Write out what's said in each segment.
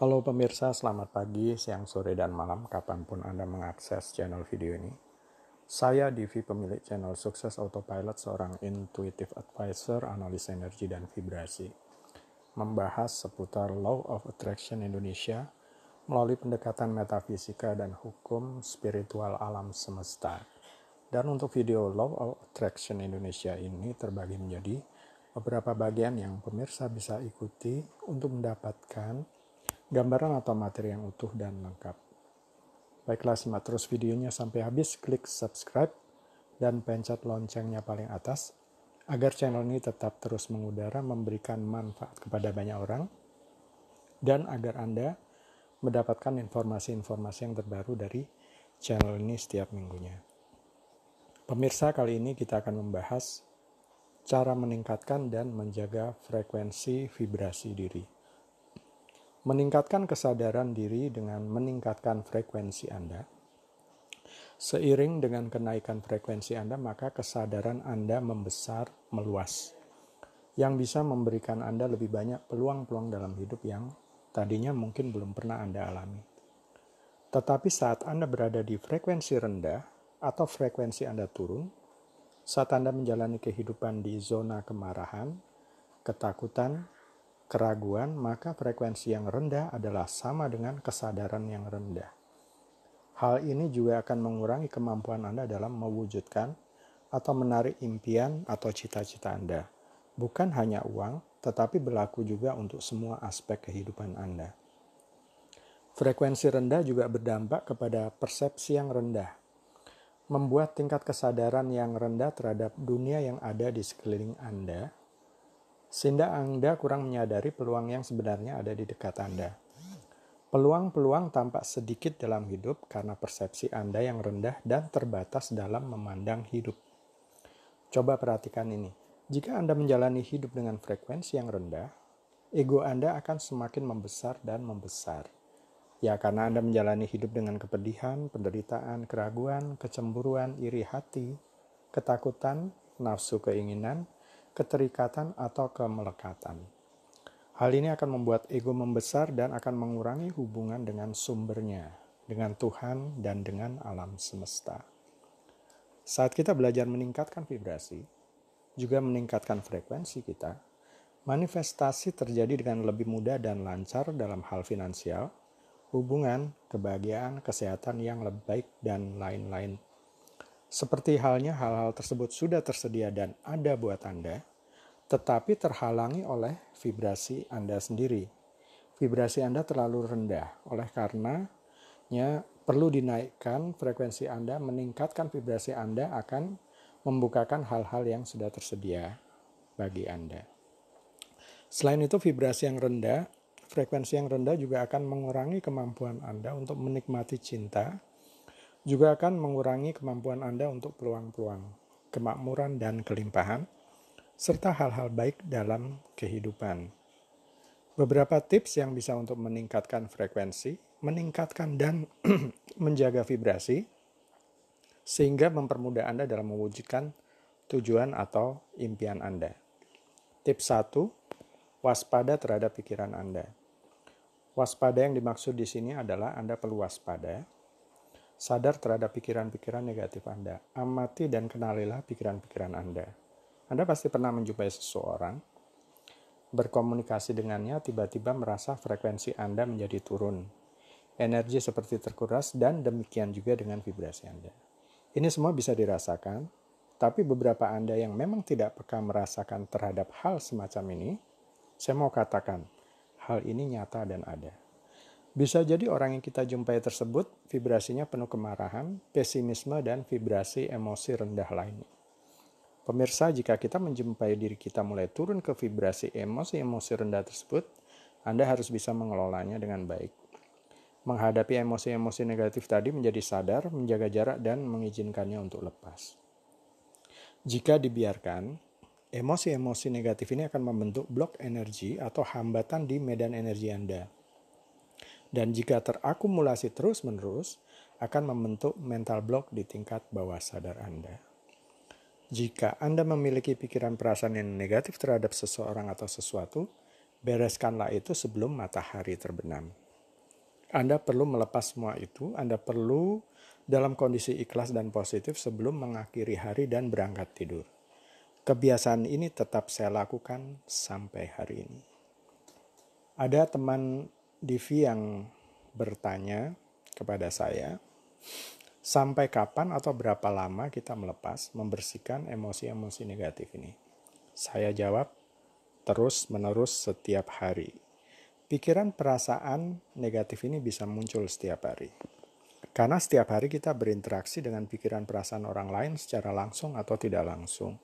Halo pemirsa, selamat pagi, siang, sore, dan malam kapanpun Anda mengakses channel video ini. Saya Divi, pemilik channel Sukses Autopilot, seorang intuitive advisor, analis energi dan vibrasi. Membahas seputar Law of Attraction Indonesia melalui pendekatan metafisika dan hukum spiritual alam semesta. Dan untuk video Law of Attraction Indonesia ini terbagi menjadi beberapa bagian yang pemirsa bisa ikuti untuk mendapatkan gambaran atau materi yang utuh dan lengkap. Baiklah, simak terus videonya sampai habis, klik subscribe, dan pencet loncengnya paling atas, agar channel ini tetap terus mengudara, memberikan manfaat kepada banyak orang, dan agar Anda mendapatkan informasi-informasi yang terbaru dari channel ini setiap minggunya. Pemirsa, kali ini kita akan membahas cara meningkatkan dan menjaga frekuensi vibrasi diri meningkatkan kesadaran diri dengan meningkatkan frekuensi Anda. Seiring dengan kenaikan frekuensi Anda, maka kesadaran Anda membesar, meluas, yang bisa memberikan Anda lebih banyak peluang-peluang dalam hidup yang tadinya mungkin belum pernah Anda alami. Tetapi saat Anda berada di frekuensi rendah atau frekuensi Anda turun, saat Anda menjalani kehidupan di zona kemarahan, ketakutan, keraguan, maka frekuensi yang rendah adalah sama dengan kesadaran yang rendah. Hal ini juga akan mengurangi kemampuan Anda dalam mewujudkan atau menarik impian atau cita-cita Anda. Bukan hanya uang, tetapi berlaku juga untuk semua aspek kehidupan Anda. Frekuensi rendah juga berdampak kepada persepsi yang rendah, membuat tingkat kesadaran yang rendah terhadap dunia yang ada di sekeliling Anda sehingga Anda kurang menyadari peluang yang sebenarnya ada di dekat Anda. Peluang-peluang tampak sedikit dalam hidup karena persepsi Anda yang rendah dan terbatas dalam memandang hidup. Coba perhatikan ini. Jika Anda menjalani hidup dengan frekuensi yang rendah, ego Anda akan semakin membesar dan membesar. Ya, karena Anda menjalani hidup dengan kepedihan, penderitaan, keraguan, kecemburuan, iri hati, ketakutan, nafsu keinginan, keterikatan atau kemelekatan. Hal ini akan membuat ego membesar dan akan mengurangi hubungan dengan sumbernya, dengan Tuhan, dan dengan alam semesta. Saat kita belajar meningkatkan vibrasi, juga meningkatkan frekuensi kita, manifestasi terjadi dengan lebih mudah dan lancar dalam hal finansial, hubungan, kebahagiaan, kesehatan yang lebih baik, dan lain-lain seperti halnya hal-hal tersebut sudah tersedia dan ada buat Anda, tetapi terhalangi oleh vibrasi Anda sendiri. Vibrasi Anda terlalu rendah, oleh karenanya perlu dinaikkan frekuensi Anda, meningkatkan vibrasi Anda akan membukakan hal-hal yang sudah tersedia bagi Anda. Selain itu, vibrasi yang rendah, frekuensi yang rendah juga akan mengurangi kemampuan Anda untuk menikmati cinta, juga akan mengurangi kemampuan Anda untuk peluang-peluang, kemakmuran, dan kelimpahan, serta hal-hal baik dalam kehidupan. Beberapa tips yang bisa untuk meningkatkan frekuensi, meningkatkan dan menjaga vibrasi, sehingga mempermudah Anda dalam mewujudkan tujuan atau impian Anda. Tips 1, waspada terhadap pikiran Anda. Waspada yang dimaksud di sini adalah Anda perlu waspada Sadar terhadap pikiran-pikiran negatif Anda. Amati dan kenalilah pikiran-pikiran Anda. Anda pasti pernah menjumpai seseorang, berkomunikasi dengannya, tiba-tiba merasa frekuensi Anda menjadi turun. Energi seperti terkuras dan demikian juga dengan vibrasi Anda. Ini semua bisa dirasakan, tapi beberapa Anda yang memang tidak peka merasakan terhadap hal semacam ini, saya mau katakan, hal ini nyata dan ada. Bisa jadi orang yang kita jumpai tersebut vibrasinya penuh kemarahan, pesimisme, dan vibrasi emosi rendah lainnya. Pemirsa, jika kita menjumpai diri kita mulai turun ke vibrasi emosi-emosi rendah tersebut, Anda harus bisa mengelolanya dengan baik. Menghadapi emosi-emosi negatif tadi menjadi sadar, menjaga jarak, dan mengizinkannya untuk lepas. Jika dibiarkan, emosi-emosi negatif ini akan membentuk blok energi atau hambatan di medan energi Anda dan jika terakumulasi terus-menerus akan membentuk mental block di tingkat bawah sadar Anda. Jika Anda memiliki pikiran perasaan yang negatif terhadap seseorang atau sesuatu, bereskanlah itu sebelum matahari terbenam. Anda perlu melepas semua itu, Anda perlu dalam kondisi ikhlas dan positif sebelum mengakhiri hari dan berangkat tidur. Kebiasaan ini tetap saya lakukan sampai hari ini. Ada teman Divi yang bertanya kepada saya, sampai kapan atau berapa lama kita melepas, membersihkan emosi-emosi negatif ini? Saya jawab, terus-menerus setiap hari. Pikiran perasaan negatif ini bisa muncul setiap hari. Karena setiap hari kita berinteraksi dengan pikiran perasaan orang lain secara langsung atau tidak langsung.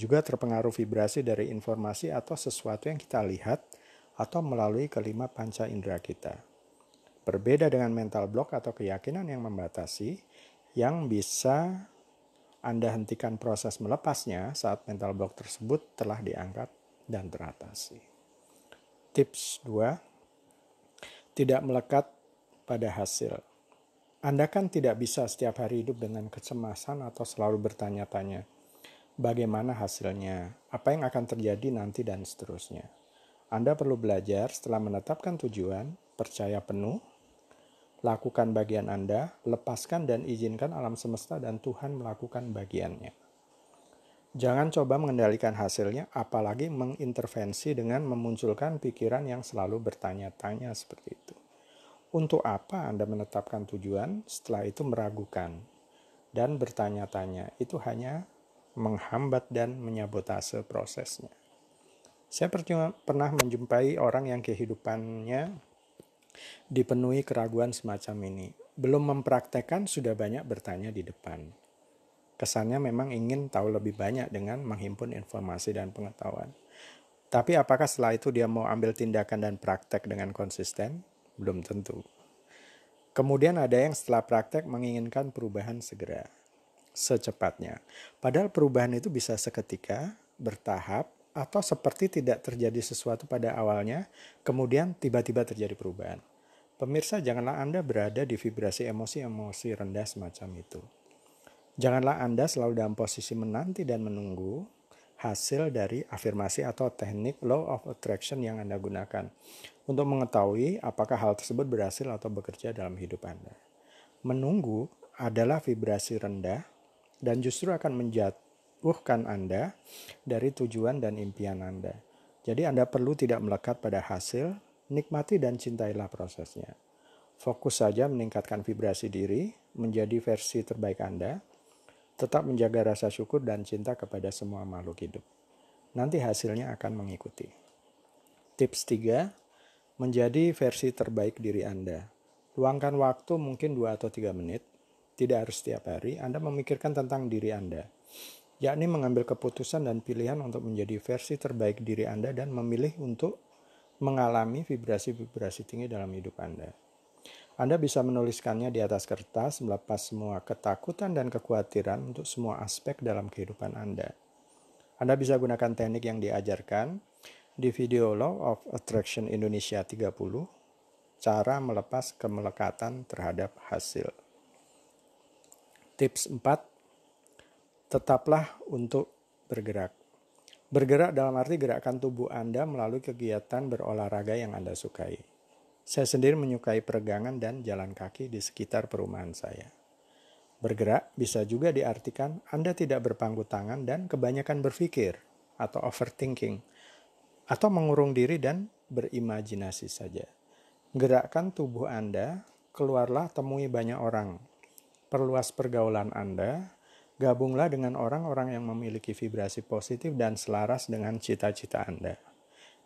Juga terpengaruh vibrasi dari informasi atau sesuatu yang kita lihat, atau melalui kelima panca indera kita. Berbeda dengan mental block atau keyakinan yang membatasi, yang bisa Anda hentikan proses melepasnya saat mental block tersebut telah diangkat dan teratasi. Tips 2. Tidak melekat pada hasil. Anda kan tidak bisa setiap hari hidup dengan kecemasan atau selalu bertanya-tanya, bagaimana hasilnya, apa yang akan terjadi nanti dan seterusnya. Anda perlu belajar setelah menetapkan tujuan, percaya penuh, lakukan bagian Anda, lepaskan dan izinkan alam semesta dan Tuhan melakukan bagiannya. Jangan coba mengendalikan hasilnya, apalagi mengintervensi dengan memunculkan pikiran yang selalu bertanya-tanya seperti itu. Untuk apa Anda menetapkan tujuan, setelah itu meragukan dan bertanya-tanya? Itu hanya menghambat dan menyabotase prosesnya. Saya percuma, pernah menjumpai orang yang kehidupannya dipenuhi keraguan semacam ini. Belum mempraktekkan sudah banyak bertanya di depan. Kesannya memang ingin tahu lebih banyak dengan menghimpun informasi dan pengetahuan. Tapi apakah setelah itu dia mau ambil tindakan dan praktek dengan konsisten? Belum tentu. Kemudian ada yang setelah praktek menginginkan perubahan segera, secepatnya. Padahal perubahan itu bisa seketika, bertahap, atau seperti tidak terjadi sesuatu pada awalnya, kemudian tiba-tiba terjadi perubahan. Pemirsa, janganlah Anda berada di vibrasi emosi-emosi rendah semacam itu. Janganlah Anda selalu dalam posisi menanti dan menunggu hasil dari afirmasi atau teknik law of attraction yang Anda gunakan untuk mengetahui apakah hal tersebut berhasil atau bekerja dalam hidup Anda. Menunggu adalah vibrasi rendah dan justru akan menjat menjauhkan Anda dari tujuan dan impian Anda. Jadi Anda perlu tidak melekat pada hasil, nikmati dan cintailah prosesnya. Fokus saja meningkatkan vibrasi diri, menjadi versi terbaik Anda, tetap menjaga rasa syukur dan cinta kepada semua makhluk hidup. Nanti hasilnya akan mengikuti. Tips 3, menjadi versi terbaik diri Anda. Luangkan waktu mungkin 2 atau 3 menit, tidak harus setiap hari, Anda memikirkan tentang diri Anda yakni mengambil keputusan dan pilihan untuk menjadi versi terbaik diri Anda dan memilih untuk mengalami vibrasi-vibrasi tinggi dalam hidup Anda. Anda bisa menuliskannya di atas kertas melepas semua ketakutan dan kekhawatiran untuk semua aspek dalam kehidupan Anda. Anda bisa gunakan teknik yang diajarkan di video Law of Attraction Indonesia 30, cara melepas kemelekatan terhadap hasil. Tips 4, tetaplah untuk bergerak. Bergerak dalam arti gerakan tubuh Anda melalui kegiatan berolahraga yang Anda sukai. Saya sendiri menyukai peregangan dan jalan kaki di sekitar perumahan saya. Bergerak bisa juga diartikan Anda tidak berpangku tangan dan kebanyakan berpikir atau overthinking atau mengurung diri dan berimajinasi saja. Gerakkan tubuh Anda, keluarlah temui banyak orang. Perluas pergaulan Anda, Gabunglah dengan orang-orang yang memiliki vibrasi positif dan selaras dengan cita-cita Anda.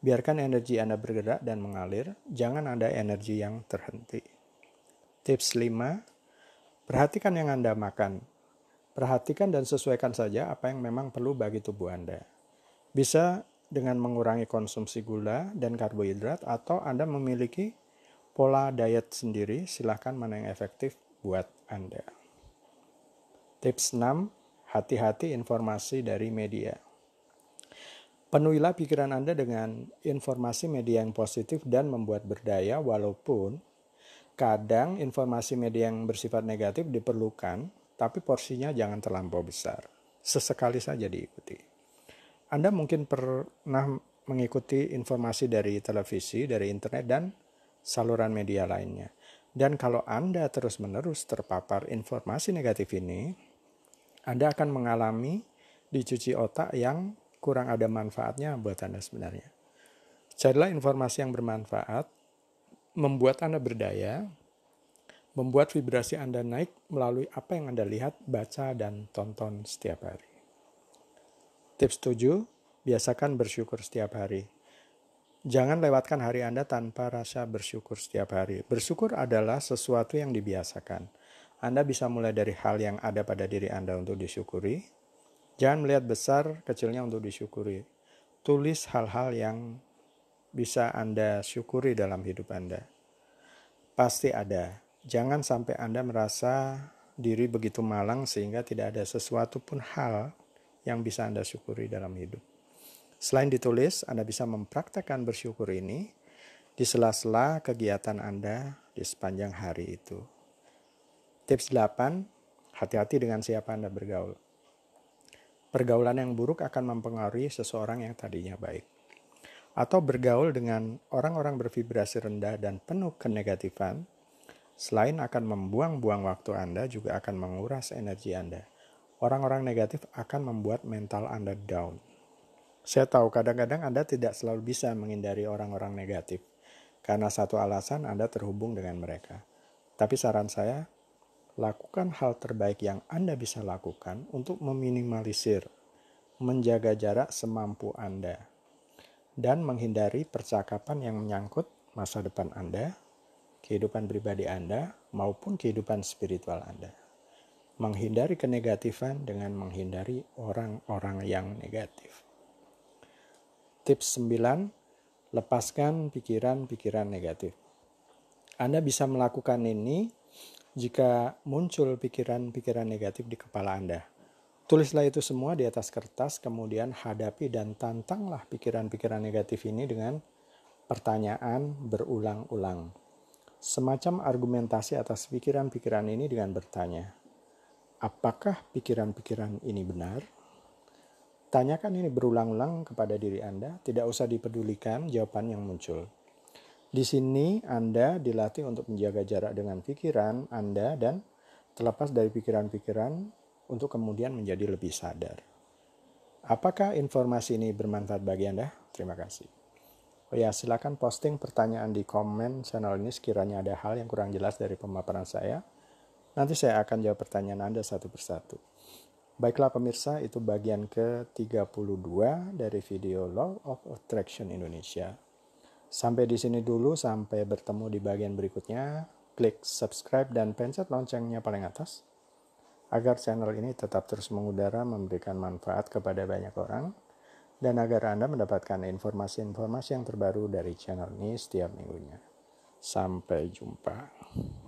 Biarkan energi Anda bergerak dan mengalir, jangan ada energi yang terhenti. Tips 5. Perhatikan yang Anda makan. Perhatikan dan sesuaikan saja apa yang memang perlu bagi tubuh Anda. Bisa dengan mengurangi konsumsi gula dan karbohidrat atau Anda memiliki pola diet sendiri, silahkan mana yang efektif buat Anda. Tips 6, hati-hati informasi dari media. Penuhilah pikiran Anda dengan informasi media yang positif dan membuat berdaya walaupun kadang informasi media yang bersifat negatif diperlukan, tapi porsinya jangan terlampau besar. Sesekali saja diikuti. Anda mungkin pernah mengikuti informasi dari televisi, dari internet, dan saluran media lainnya. Dan kalau Anda terus-menerus terpapar informasi negatif ini, anda akan mengalami dicuci otak yang kurang ada manfaatnya buat Anda sebenarnya. Carilah informasi yang bermanfaat, membuat Anda berdaya, membuat vibrasi Anda naik melalui apa yang Anda lihat, baca, dan tonton setiap hari. Tips 7, biasakan bersyukur setiap hari. Jangan lewatkan hari Anda tanpa rasa bersyukur setiap hari. Bersyukur adalah sesuatu yang dibiasakan anda bisa mulai dari hal yang ada pada diri Anda untuk disyukuri. Jangan melihat besar kecilnya untuk disyukuri. Tulis hal-hal yang bisa Anda syukuri dalam hidup Anda. Pasti ada. Jangan sampai Anda merasa diri begitu malang sehingga tidak ada sesuatu pun hal yang bisa Anda syukuri dalam hidup. Selain ditulis, Anda bisa mempraktekkan bersyukur ini di sela-sela kegiatan Anda di sepanjang hari itu. Tips 8, hati-hati dengan siapa Anda bergaul. Pergaulan yang buruk akan mempengaruhi seseorang yang tadinya baik. Atau bergaul dengan orang-orang bervibrasi rendah dan penuh kenegatifan, selain akan membuang-buang waktu Anda, juga akan menguras energi Anda. Orang-orang negatif akan membuat mental Anda down. Saya tahu kadang-kadang Anda tidak selalu bisa menghindari orang-orang negatif karena satu alasan Anda terhubung dengan mereka. Tapi saran saya, lakukan hal terbaik yang Anda bisa lakukan untuk meminimalisir, menjaga jarak semampu Anda, dan menghindari percakapan yang menyangkut masa depan Anda, kehidupan pribadi Anda, maupun kehidupan spiritual Anda. Menghindari kenegatifan dengan menghindari orang-orang yang negatif. Tips 9, lepaskan pikiran-pikiran negatif. Anda bisa melakukan ini jika muncul pikiran-pikiran negatif di kepala Anda. Tulislah itu semua di atas kertas, kemudian hadapi dan tantanglah pikiran-pikiran negatif ini dengan pertanyaan berulang-ulang. Semacam argumentasi atas pikiran-pikiran ini dengan bertanya, apakah pikiran-pikiran ini benar? Tanyakan ini berulang-ulang kepada diri Anda, tidak usah dipedulikan jawaban yang muncul. Di sini Anda dilatih untuk menjaga jarak dengan pikiran Anda dan terlepas dari pikiran-pikiran untuk kemudian menjadi lebih sadar. Apakah informasi ini bermanfaat bagi Anda? Terima kasih. Oh ya, silakan posting pertanyaan di komen channel ini sekiranya ada hal yang kurang jelas dari pemaparan saya. Nanti saya akan jawab pertanyaan Anda satu persatu. Baiklah pemirsa, itu bagian ke-32 dari video Law of Attraction Indonesia Sampai di sini dulu, sampai bertemu di bagian berikutnya. Klik subscribe dan pencet loncengnya paling atas agar channel ini tetap terus mengudara memberikan manfaat kepada banyak orang dan agar Anda mendapatkan informasi-informasi yang terbaru dari channel ini setiap minggunya. Sampai jumpa.